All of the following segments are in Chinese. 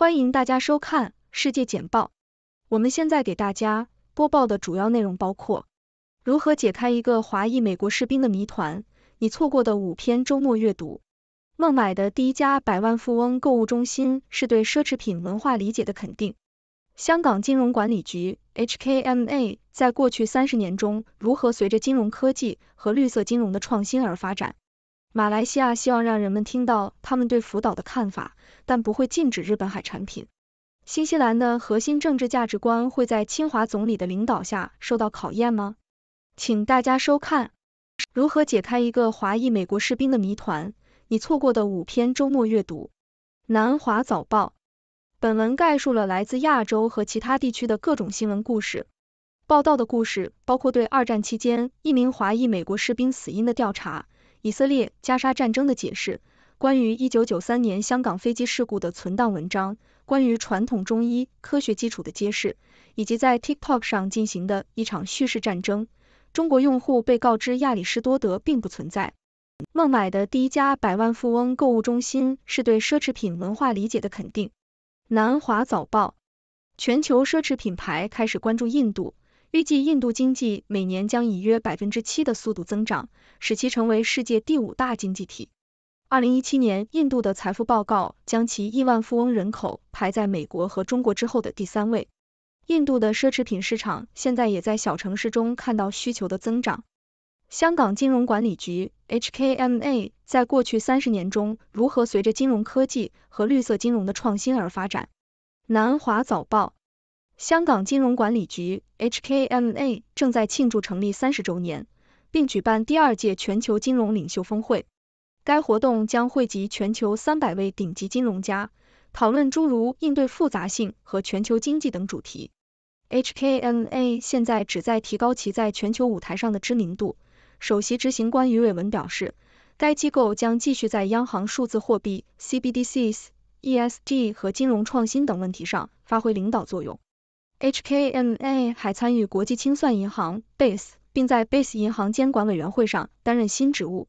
欢迎大家收看世界简报。我们现在给大家播报的主要内容包括：如何解开一个华裔美国士兵的谜团；你错过的五篇周末阅读；孟买的第一家百万富翁购物中心是对奢侈品文化理解的肯定；香港金融管理局 HKMA 在过去三十年中如何随着金融科技和绿色金融的创新而发展；马来西亚希望让人们听到他们对福岛的看法。但不会禁止日本海产品。新西兰的核心政治价值观会在清华总理的领导下受到考验吗？请大家收看如何解开一个华裔美国士兵的谜团。你错过的五篇周末阅读。南华早报。本文概述了来自亚洲和其他地区的各种新闻故事。报道的故事包括对二战期间一名华裔美国士兵死因的调查，以色列加沙战争的解释。关于一九九三年香港飞机事故的存档文章，关于传统中医科学基础的揭示，以及在 TikTok 上进行的一场叙事战争。中国用户被告知亚里士多德并不存在。孟买的第一家百万富翁购物中心是对奢侈品文化理解的肯定。南华早报：全球奢侈品牌开始关注印度，预计印度经济每年将以约百分之七的速度增长，使其成为世界第五大经济体。二零一七年，印度的财富报告将其亿万富翁人口排在美国和中国之后的第三位。印度的奢侈品市场现在也在小城市中看到需求的增长。香港金融管理局 （HKMA） 在过去三十年中如何随着金融科技和绿色金融的创新而发展？南华早报：香港金融管理局 （HKMA） 正在庆祝成立三十周年，并举办第二届全球金融领袖峰会。该活动将汇集全球三百位顶级金融家，讨论诸如应对复杂性和全球经济等主题。HKMA 现在旨在提高其在全球舞台上的知名度。首席执行官于伟文表示，该机构将继续在央行数字货币 （CBDCs）、ESG 和金融创新等问题上发挥领导作用。HKMA 还参与国际清算银行 （Bas），并在 Bas 银行监管委员会上担任新职务。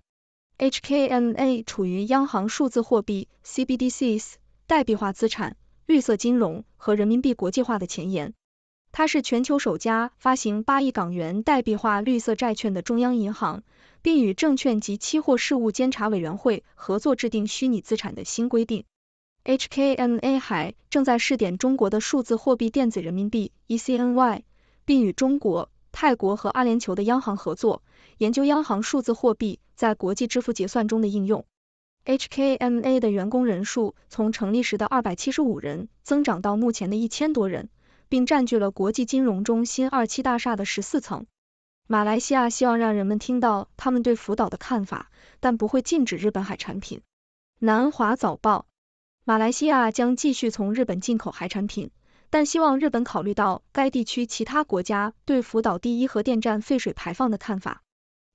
HKMA 处于央行数字货币 （CBDCs）、代币化资产、绿色金融和人民币国际化的前沿。它是全球首家发行八亿港元代币化绿色债券的中央银行，并与证券及期货事务监察委员会合作制定虚拟资产的新规定。HKMA 还正在试点中国的数字货币电子人民币 （ECNY），并与中国。泰国和阿联酋的央行合作研究央行数字货币在国际支付结算中的应用。HKMA 的员工人数从成立时的二百七十五人增长到目前的一千多人，并占据了国际金融中心二期大厦的十四层。马来西亚希望让人们听到他们对福岛的看法，但不会禁止日本海产品。南华早报：马来西亚将继续从日本进口海产品。但希望日本考虑到该地区其他国家对福岛第一核电站废水排放的看法。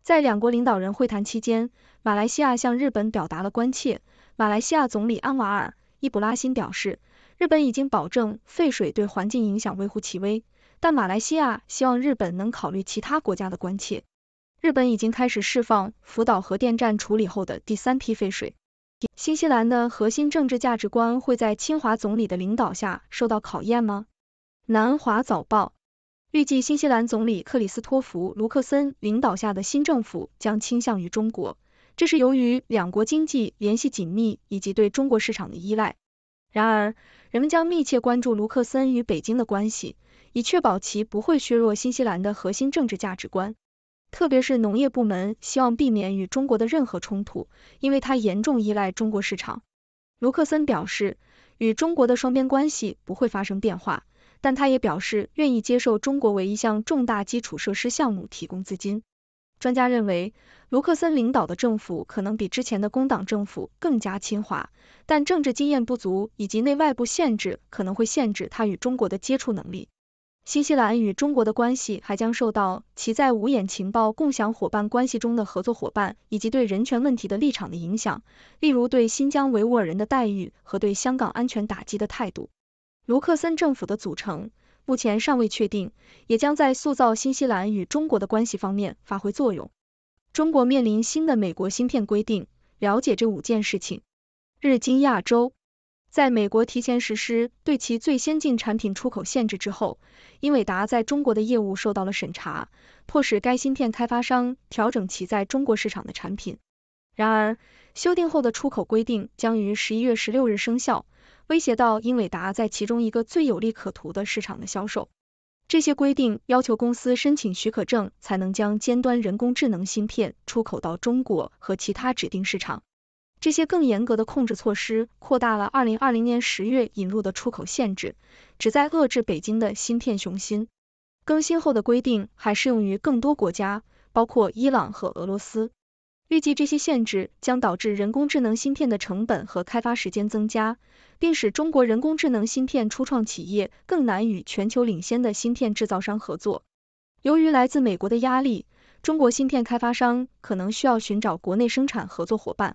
在两国领导人会谈期间，马来西亚向日本表达了关切。马来西亚总理安瓦尔·伊布拉欣表示，日本已经保证废水对环境影响微乎其微，但马来西亚希望日本能考虑其他国家的关切。日本已经开始释放福岛核电站处理后的第三批废水。新西兰的核心政治价值观会在清华总理的领导下受到考验吗？南华早报预计，新西兰总理克里斯托弗·卢克森领导下的新政府将倾向于中国，这是由于两国经济联系紧密以及对中国市场的依赖。然而，人们将密切关注卢克森与北京的关系，以确保其不会削弱新西兰的核心政治价值观。特别是农业部门希望避免与中国的任何冲突，因为它严重依赖中国市场。卢克森表示，与中国的双边关系不会发生变化，但他也表示愿意接受中国为一项重大基础设施项目提供资金。专家认为，卢克森领导的政府可能比之前的工党政府更加亲华，但政治经验不足以及内外部限制可能会限制他与中国的接触能力。新西兰与中国的关系还将受到其在五眼情报共享伙伴关系中的合作伙伴以及对人权问题的立场的影响，例如对新疆维吾尔人的待遇和对香港安全打击的态度。卢克森政府的组成目前尚未确定，也将在塑造新西兰与中国的关系方面发挥作用。中国面临新的美国芯片规定，了解这五件事情。日经亚洲。在美国提前实施对其最先进产品出口限制之后，英伟达在中国的业务受到了审查，迫使该芯片开发商调整其在中国市场的产品。然而，修订后的出口规定将于十一月十六日生效，威胁到英伟达在其中一个最有利可图的市场的销售。这些规定要求公司申请许可证才能将尖端人工智能芯片出口到中国和其他指定市场。这些更严格的控制措施扩大了二零二零年十月引入的出口限制，旨在遏制北京的芯片雄心。更新后的规定还适用于更多国家，包括伊朗和俄罗斯。预计这些限制将导致人工智能芯片的成本和开发时间增加，并使中国人工智能芯片初创企业更难与全球领先的芯片制造商合作。由于来自美国的压力，中国芯片开发商可能需要寻找国内生产合作伙伴。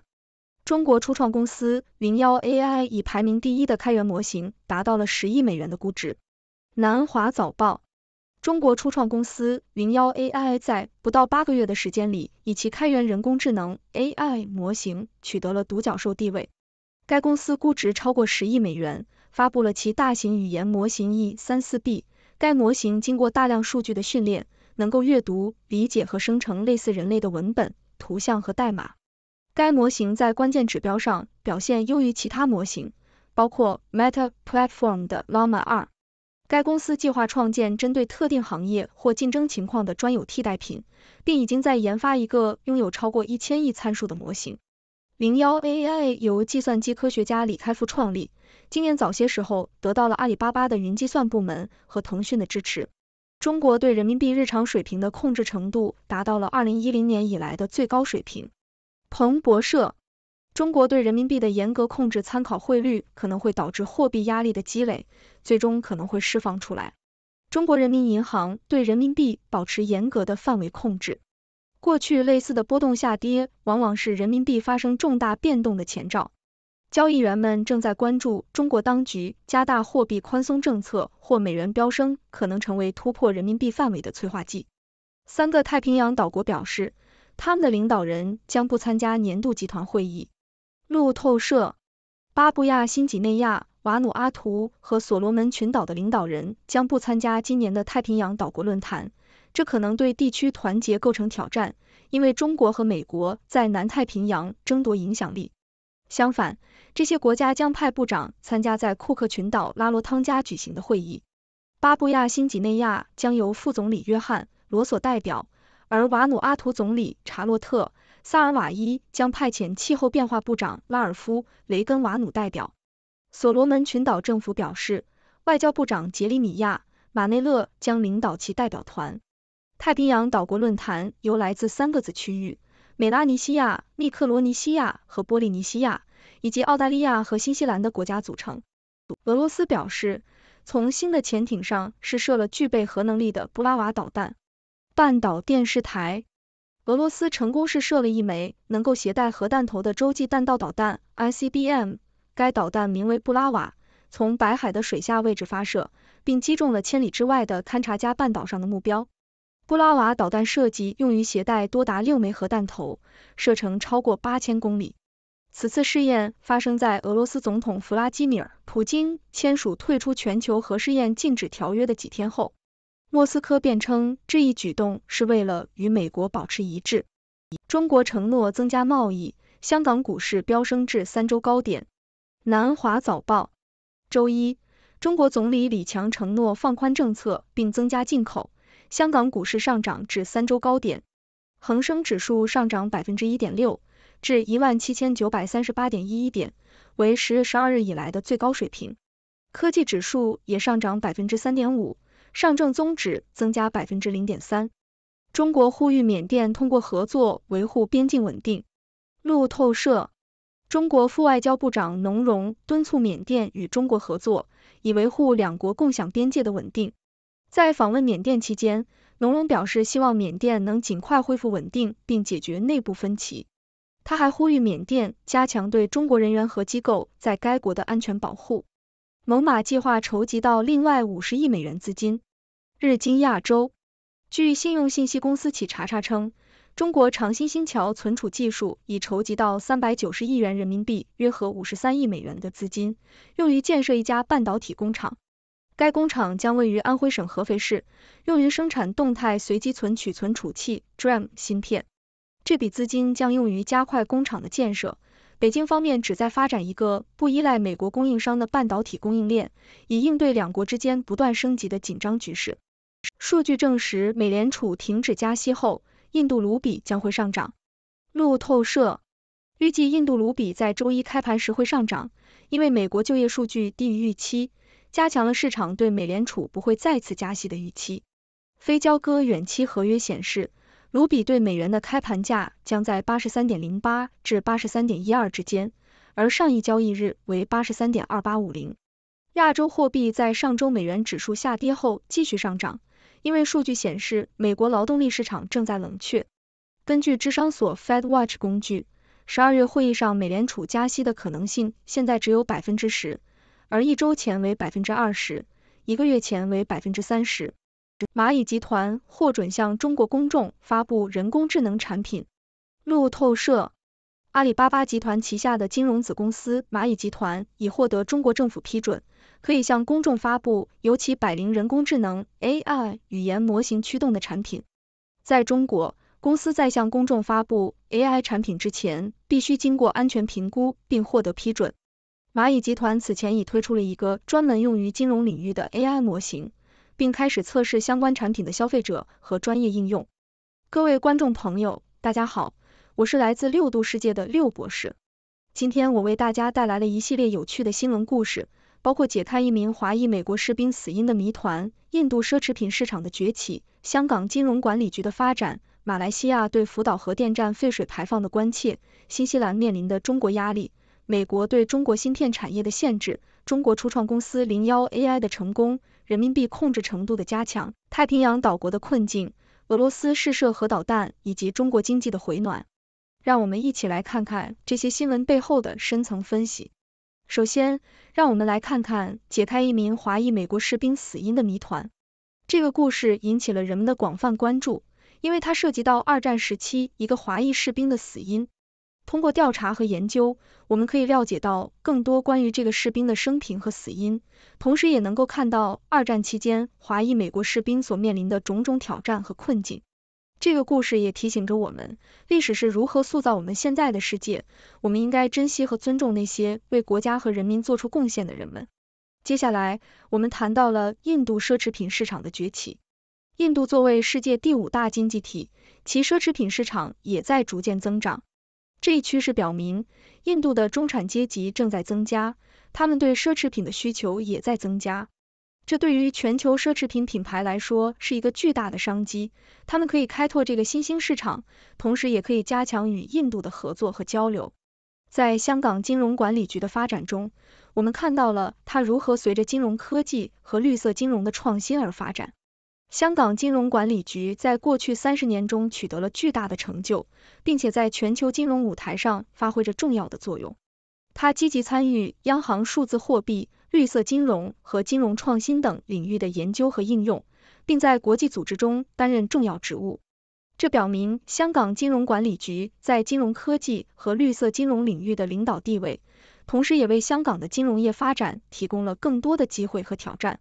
中国初创公司零幺 AI 以排名第一的开源模型，达到了十亿美元的估值。南华早报：中国初创公司零幺 AI 在不到八个月的时间里，以其开源人工智能 AI 模型取得了独角兽地位。该公司估值超过十亿美元，发布了其大型语言模型 E 三四 B。该模型经过大量数据的训练，能够阅读、理解和生成类似人类的文本、图像和代码。该模型在关键指标上表现优于其他模型，包括 Meta Platform 的 Llama 二。该公司计划创建针对特定行业或竞争情况的专有替代品，并已经在研发一个拥有超过一千亿参数的模型。零幺 AI 由计算机科学家李开复创立，今年早些时候得到了阿里巴巴的云计算部门和腾讯的支持。中国对人民币日常水平的控制程度达到了二零一零年以来的最高水平。彭博社：中国对人民币的严格控制参考汇率可能会导致货币压力的积累，最终可能会释放出来。中国人民银行对人民币保持严格的范围控制。过去类似的波动下跌往往是人民币发生重大变动的前兆。交易员们正在关注中国当局加大货币宽松政策或美元飙升可能成为突破人民币范围的催化剂。三个太平洋岛国表示。他们的领导人将不参加年度集团会议。路透社，巴布亚新几内亚、瓦努阿图和所罗门群岛的领导人将不参加今年的太平洋岛国论坛，这可能对地区团结构成挑战，因为中国和美国在南太平洋争夺影响力。相反，这些国家将派部长参加在库克群岛拉罗汤加举行的会议。巴布亚新几内亚将由副总理约翰·罗索代表。而瓦努阿图总理查洛特·萨尔瓦伊将派遣气候变化部长拉尔夫·雷根瓦努代表。所罗门群岛政府表示，外交部长杰里米亚·马内勒将领导其代表团。太平洋岛国论坛由来自三个子区域——美拉尼西亚、密克罗尼西亚和波利尼西亚，以及澳大利亚和新西兰的国家组成。俄罗斯表示，从新的潜艇上试射了具备核能力的布拉瓦导弹。半岛电视台，俄罗斯成功试射了一枚能够携带核弹头的洲际弹道导弹 （ICBM）。该导弹名为布拉瓦，从白海的水下位置发射，并击中了千里之外的勘察加半岛上的目标。布拉瓦导弹设计用于携带多达六枚核弹头，射程超过八千公里。此次试验发生在俄罗斯总统弗拉基米尔·普京签署退出全球核试验禁止条约的几天后。莫斯科辩称，这一举动是为了与美国保持一致。中国承诺增加贸易。香港股市飙升至三周高点。南华早报周一，中国总理李强承诺放宽政策并增加进口，香港股市上涨至三周高点，恒生指数上涨百分之一点六至一万七千九百三十八点一一点，为十月十二日以来的最高水平。科技指数也上涨百分之三点五。上证综指增加百分之零点三。中国呼吁缅甸通过合作维护边境稳定。路透社：中国副外交部长农荣敦促缅甸与中国合作，以维护两国共享边界的稳定。在访问缅甸期间，农荣表示希望缅甸能尽快恢复稳定并解决内部分歧。他还呼吁缅甸加强对中国人员和机构在该国的安全保护。猛犸计划筹集到另外五十亿美元资金。日经亚洲，据信用信息公司企查查称，中国长兴新桥存储技术已筹集到三百九十亿元人民币，约合五十三亿美元的资金，用于建设一家半导体工厂。该工厂将位于安徽省合肥市，用于生产动态随机存取存储器 （DRAM） 芯片。这笔资金将用于加快工厂的建设。北京方面旨在发展一个不依赖美国供应商的半导体供应链，以应对两国之间不断升级的紧张局势。数据证实，美联储停止加息后，印度卢比将会上涨。路透社预计，印度卢比在周一开盘时会上涨，因为美国就业数据低于预期，加强了市场对美联储不会再次加息的预期。非交割远期合约显示。卢比对美元的开盘价将在八十三点零八至八十三点一二之间，而上一交易日为八十三点二八五零。亚洲货币在上周美元指数下跌后继续上涨，因为数据显示美国劳动力市场正在冷却。根据智商所 Fed Watch 工具，十二月会议上美联储加息的可能性现在只有百分之十，而一周前为百分之二十，一个月前为百分之三十。蚂蚁集团获准向中国公众发布人工智能产品。路透社，阿里巴巴集团旗下的金融子公司蚂蚁集团已获得中国政府批准，可以向公众发布由其百灵人工智能 AI 语言模型驱动的产品。在中国，公司在向公众发布 AI 产品之前，必须经过安全评估并获得批准。蚂蚁集团此前已推出了一个专门用于金融领域的 AI 模型。并开始测试相关产品的消费者和专业应用。各位观众朋友，大家好，我是来自六度世界的六博士。今天我为大家带来了一系列有趣的新闻故事，包括解开一名华裔美国士兵死因的谜团、印度奢侈品市场的崛起、香港金融管理局的发展、马来西亚对福岛核电站废水排放的关切、新西兰面临的中国压力、美国对中国芯片产业的限制、中国初创公司零幺 AI 的成功。人民币控制程度的加强，太平洋岛国的困境，俄罗斯试射核导弹以及中国经济的回暖，让我们一起来看看这些新闻背后的深层分析。首先，让我们来看看解开一名华裔美国士兵死因的谜团。这个故事引起了人们的广泛关注，因为它涉及到二战时期一个华裔士兵的死因。通过调查和研究，我们可以了解到更多关于这个士兵的生平和死因，同时也能够看到二战期间华裔美国士兵所面临的种种挑战和困境。这个故事也提醒着我们，历史是如何塑造我们现在的世界。我们应该珍惜和尊重那些为国家和人民做出贡献的人们。接下来，我们谈到了印度奢侈品市场的崛起。印度作为世界第五大经济体，其奢侈品市场也在逐渐增长。这一趋势表明，印度的中产阶级正在增加，他们对奢侈品的需求也在增加。这对于全球奢侈品品牌来说是一个巨大的商机，他们可以开拓这个新兴市场，同时也可以加强与印度的合作和交流。在香港金融管理局的发展中，我们看到了它如何随着金融科技和绿色金融的创新而发展。香港金融管理局在过去三十年中取得了巨大的成就，并且在全球金融舞台上发挥着重要的作用。它积极参与央行数字货币、绿色金融和金融创新等领域的研究和应用，并在国际组织中担任重要职务。这表明香港金融管理局在金融科技和绿色金融领域的领导地位，同时也为香港的金融业发展提供了更多的机会和挑战。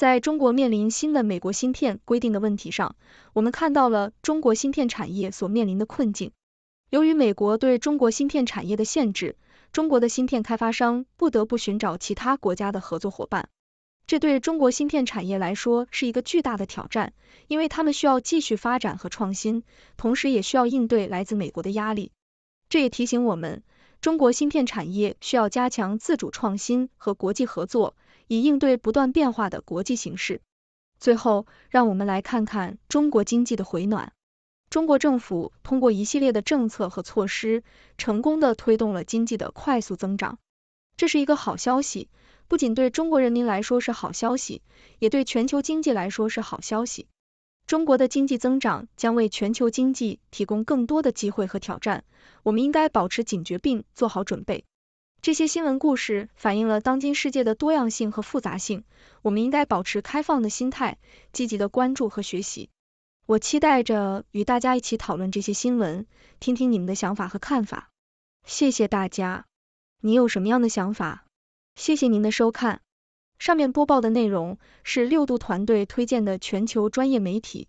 在中国面临新的美国芯片规定的问题上，我们看到了中国芯片产业所面临的困境。由于美国对中国芯片产业的限制，中国的芯片开发商不得不寻找其他国家的合作伙伴。这对中国芯片产业来说是一个巨大的挑战，因为他们需要继续发展和创新，同时也需要应对来自美国的压力。这也提醒我们，中国芯片产业需要加强自主创新和国际合作。以应对不断变化的国际形势。最后，让我们来看看中国经济的回暖。中国政府通过一系列的政策和措施，成功的推动了经济的快速增长。这是一个好消息，不仅对中国人民来说是好消息，也对全球经济来说是好消息。中国的经济增长将为全球经济提供更多的机会和挑战。我们应该保持警觉并做好准备。这些新闻故事反映了当今世界的多样性和复杂性，我们应该保持开放的心态，积极的关注和学习。我期待着与大家一起讨论这些新闻，听听你们的想法和看法。谢谢大家，你有什么样的想法？谢谢您的收看，上面播报的内容是六度团队推荐的全球专业媒体。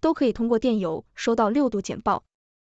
都可以通过电邮收到六度简报。